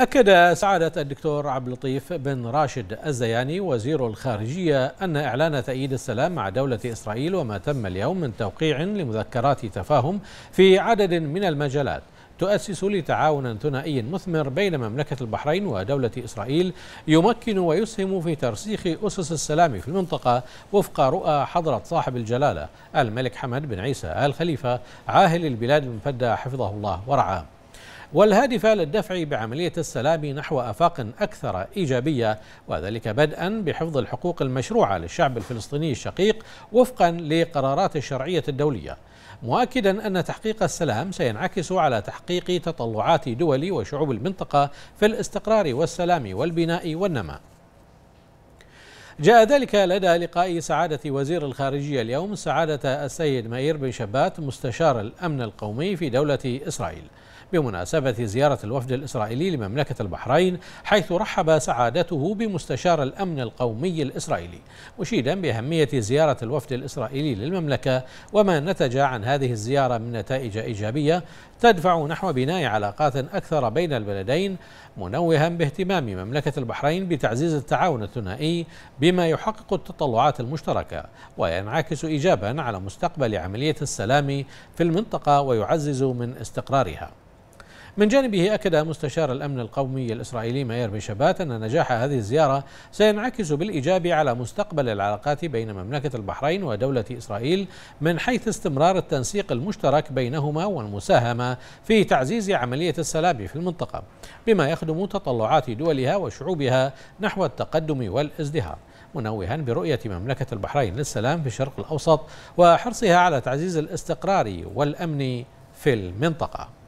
أكد سعادة الدكتور عبد اللطيف بن راشد الزياني وزير الخارجية أن إعلان تأييد السلام مع دولة إسرائيل وما تم اليوم من توقيع لمذكرات تفاهم في عدد من المجالات تؤسس لتعاون ثنائي مثمر بين مملكة البحرين ودولة إسرائيل يمكن ويسهم في ترسيخ أسس السلام في المنطقة وفق رؤى حضرة صاحب الجلالة الملك حمد بن عيسى آل خليفة عاهل البلاد المفدى حفظه الله ورعاه والهادفة للدفع بعملية السلام نحو آفاق أكثر إيجابية وذلك بدءا بحفظ الحقوق المشروعة للشعب الفلسطيني الشقيق وفقا لقرارات الشرعية الدولية مؤكدا أن تحقيق السلام سينعكس على تحقيق تطلعات دول وشعوب المنطقة في الاستقرار والسلام والبناء والنماء جاء ذلك لدى لقاء سعادة وزير الخارجية اليوم سعادة السيد ماير بن شبات مستشار الأمن القومي في دولة إسرائيل بمناسبة زيارة الوفد الإسرائيلي لمملكة البحرين حيث رحب سعادته بمستشار الأمن القومي الإسرائيلي مشيدا بأهمية زيارة الوفد الإسرائيلي للمملكة وما نتج عن هذه الزيارة من نتائج إيجابية تدفع نحو بناء علاقات أكثر بين البلدين منوها باهتمام مملكة البحرين بتعزيز التعاون الثنائي بما يحقق التطلعات المشتركة وينعكس إيجابا على مستقبل عملية السلام في المنطقة ويعزز من استقرارها من جانبه أكد مستشار الأمن القومي الإسرائيلي ماير بشبات أن نجاح هذه الزيارة سينعكس بالإيجاب على مستقبل العلاقات بين مملكة البحرين ودولة إسرائيل من حيث استمرار التنسيق المشترك بينهما والمساهمة في تعزيز عملية السلام في المنطقة بما يخدم تطلعات دولها وشعوبها نحو التقدم والازدهار منوها برؤية مملكة البحرين للسلام في الشرق الأوسط وحرصها على تعزيز الاستقرار والأمن في المنطقة